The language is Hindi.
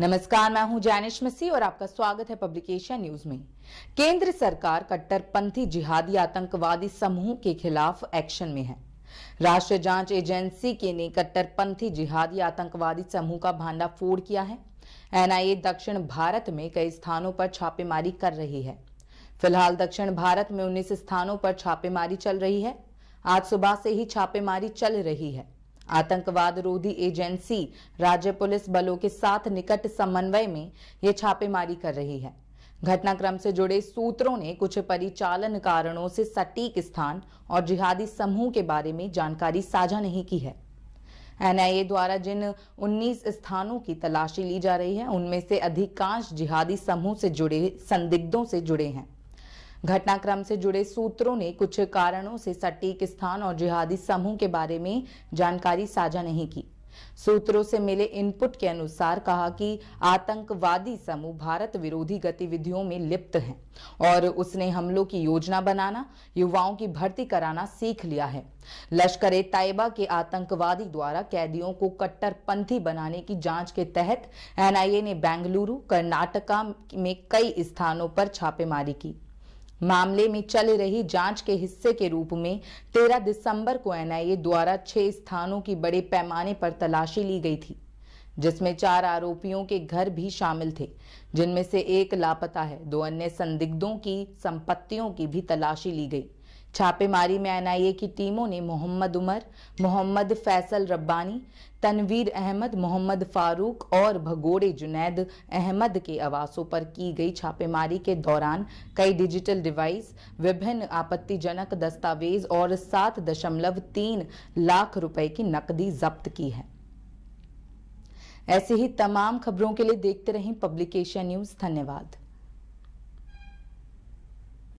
नमस्कार मैं हूं जैनिश मसी और आपका स्वागत है पब्लिकेशन न्यूज में केंद्र सरकार कट्टरपंथी जिहादी आतंकवादी समूह के खिलाफ एक्शन में है राष्ट्रीय जांच एजेंसी के ने कट्टरपंथी जिहादी आतंकवादी समूह का भांडाफोड़ किया है एनआईए दक्षिण भारत में कई स्थानों पर छापेमारी कर रही है फिलहाल दक्षिण भारत में उन्नीस स्थानों पर छापेमारी चल रही है आज सुबह से ही छापेमारी चल रही है आतंकवाद रोधी एजेंसी राज्य पुलिस बलों के साथ निकट समन्वय में ये छापेमारी कर रही है घटनाक्रम से जुड़े सूत्रों ने कुछ परिचालन कारणों से सटीक स्थान और जिहादी समूह के बारे में जानकारी साझा नहीं की है एनआईए द्वारा जिन 19 स्थानों की तलाशी ली जा रही है उनमें से अधिकांश जिहादी समूह से जुड़े संदिग्धों से जुड़े हैं घटनाक्रम से जुड़े सूत्रों ने कुछ कारणों से सटीक स्थान और जिहादी समूह के बारे में जानकारी साझा नहीं की सूत्रों से मिले इनपुट के अनुसार कहा कि आतंकवादी समूह भारत विरोधी गतिविधियों में लिप्त हैं और उसने हमलों की योजना बनाना युवाओं की भर्ती कराना सीख लिया है लश्कर ए तायबा के आतंकवादी द्वारा कैदियों को कट्टरपंथी बनाने की जांच के तहत एनआईए ने बेंगलुरु कर्नाटका में कई स्थानों पर छापेमारी की मामले में चल रही जांच के हिस्से के रूप में 13 दिसंबर को एनआईए द्वारा छह स्थानों की बड़े पैमाने पर तलाशी ली गई थी जिसमें चार आरोपियों के घर भी शामिल थे जिनमें से एक लापता है दो अन्य संदिग्धों की संपत्तियों की भी तलाशी ली गई छापेमारी में एनआईए की टीमों ने मोहम्मद उमर मोहम्मद फैसल रब्बानी तनवीर अहमद मोहम्मद फारूक और भगोड़े जुनैद अहमद के आवासों पर की गई छापेमारी के दौरान कई डिजिटल डिवाइस विभिन्न आपत्तिजनक दस्तावेज और सात दशमलव तीन लाख रुपए की नकदी जब्त की है ऐसे ही तमाम खबरों के लिए देखते रहें पब्लिकेशन न्यूज धन्यवाद